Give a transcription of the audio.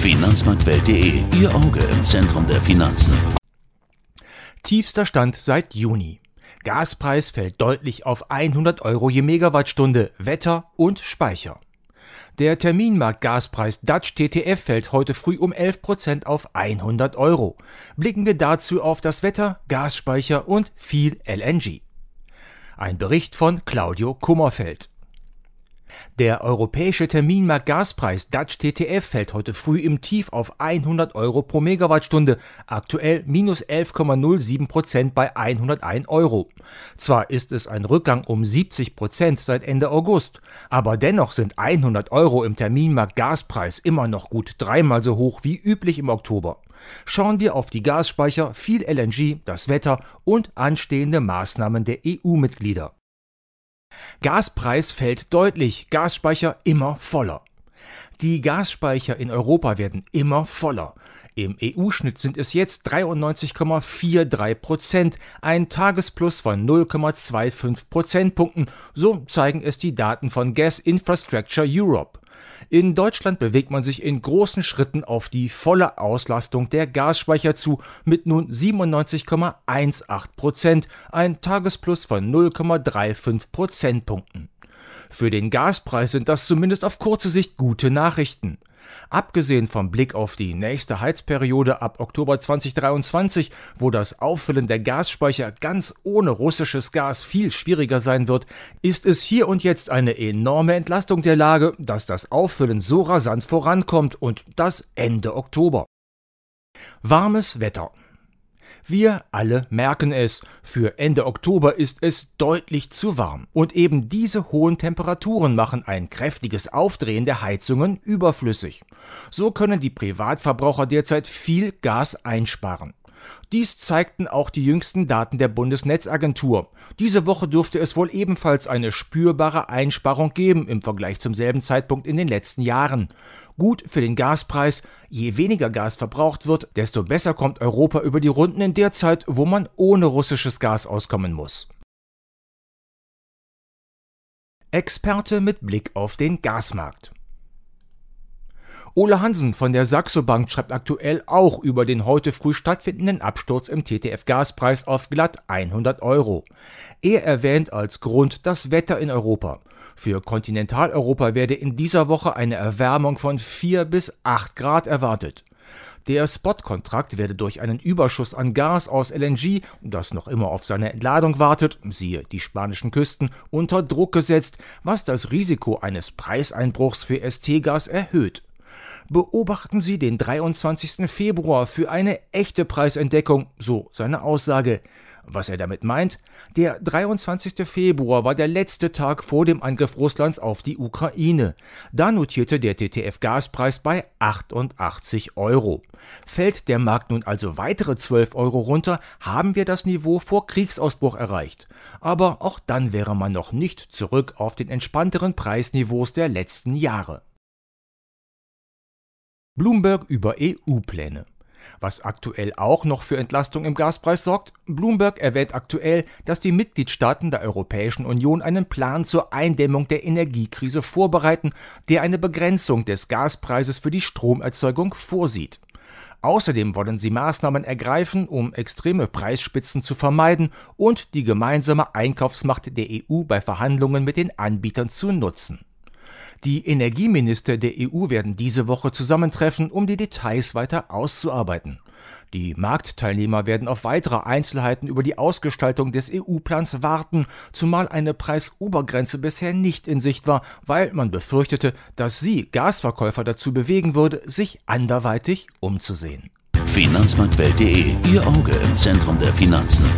Finanzmarktwelt.de, Ihr Auge im Zentrum der Finanzen. Tiefster Stand seit Juni. Gaspreis fällt deutlich auf 100 Euro je Megawattstunde, Wetter und Speicher. Der Terminmarktgaspreis Dutch TTF fällt heute früh um 11% auf 100 Euro. Blicken wir dazu auf das Wetter, Gasspeicher und viel LNG. Ein Bericht von Claudio Kummerfeld. Der europäische Terminmarkt Gaspreis Dutch TTF fällt heute früh im Tief auf 100 Euro pro Megawattstunde, aktuell minus 11,07 Prozent bei 101 Euro. Zwar ist es ein Rückgang um 70 Prozent seit Ende August, aber dennoch sind 100 Euro im Terminmarkt Gaspreis immer noch gut dreimal so hoch wie üblich im Oktober. Schauen wir auf die Gasspeicher, viel LNG, das Wetter und anstehende Maßnahmen der EU-Mitglieder. Gaspreis fällt deutlich, Gasspeicher immer voller. Die Gasspeicher in Europa werden immer voller. Im EU-Schnitt sind es jetzt 93,43 Prozent, ein Tagesplus von 0,25 Prozentpunkten, so zeigen es die Daten von Gas Infrastructure Europe. In Deutschland bewegt man sich in großen Schritten auf die volle Auslastung der Gasspeicher zu mit nun 97,18 Prozent, ein Tagesplus von 0,35 Prozentpunkten. Für den Gaspreis sind das zumindest auf kurze Sicht gute Nachrichten. Abgesehen vom Blick auf die nächste Heizperiode ab Oktober 2023, wo das Auffüllen der Gasspeicher ganz ohne russisches Gas viel schwieriger sein wird, ist es hier und jetzt eine enorme Entlastung der Lage, dass das Auffüllen so rasant vorankommt und das Ende Oktober. Warmes Wetter. Wir alle merken es, für Ende Oktober ist es deutlich zu warm. Und eben diese hohen Temperaturen machen ein kräftiges Aufdrehen der Heizungen überflüssig. So können die Privatverbraucher derzeit viel Gas einsparen. Dies zeigten auch die jüngsten Daten der Bundesnetzagentur. Diese Woche dürfte es wohl ebenfalls eine spürbare Einsparung geben im Vergleich zum selben Zeitpunkt in den letzten Jahren. Gut für den Gaspreis, je weniger Gas verbraucht wird, desto besser kommt Europa über die Runden in der Zeit, wo man ohne russisches Gas auskommen muss. Experte mit Blick auf den Gasmarkt. Ole Hansen von der Saxo Bank schreibt aktuell auch über den heute früh stattfindenden Absturz im TTF-Gaspreis auf glatt 100 Euro. Er erwähnt als Grund das Wetter in Europa. Für Kontinentaleuropa werde in dieser Woche eine Erwärmung von 4 bis 8 Grad erwartet. Der Spot-Kontrakt werde durch einen Überschuss an Gas aus LNG, das noch immer auf seine Entladung wartet, siehe die spanischen Küsten, unter Druck gesetzt, was das Risiko eines Preiseinbruchs für ST-Gas erhöht beobachten Sie den 23. Februar für eine echte Preisentdeckung, so seine Aussage. Was er damit meint? Der 23. Februar war der letzte Tag vor dem Angriff Russlands auf die Ukraine. Da notierte der TTF-Gaspreis bei 88 Euro. Fällt der Markt nun also weitere 12 Euro runter, haben wir das Niveau vor Kriegsausbruch erreicht. Aber auch dann wäre man noch nicht zurück auf den entspannteren Preisniveaus der letzten Jahre. Bloomberg über EU-Pläne. Was aktuell auch noch für Entlastung im Gaspreis sorgt, Bloomberg erwähnt aktuell, dass die Mitgliedstaaten der Europäischen Union einen Plan zur Eindämmung der Energiekrise vorbereiten, der eine Begrenzung des Gaspreises für die Stromerzeugung vorsieht. Außerdem wollen sie Maßnahmen ergreifen, um extreme Preisspitzen zu vermeiden und die gemeinsame Einkaufsmacht der EU bei Verhandlungen mit den Anbietern zu nutzen. Die Energieminister der EU werden diese Woche zusammentreffen, um die Details weiter auszuarbeiten. Die Marktteilnehmer werden auf weitere Einzelheiten über die Ausgestaltung des EU-Plans warten, zumal eine Preisobergrenze bisher nicht in Sicht war, weil man befürchtete, dass sie Gasverkäufer dazu bewegen würde, sich anderweitig umzusehen. Finanzmarktwelt.de, Ihr Auge im Zentrum der Finanzen.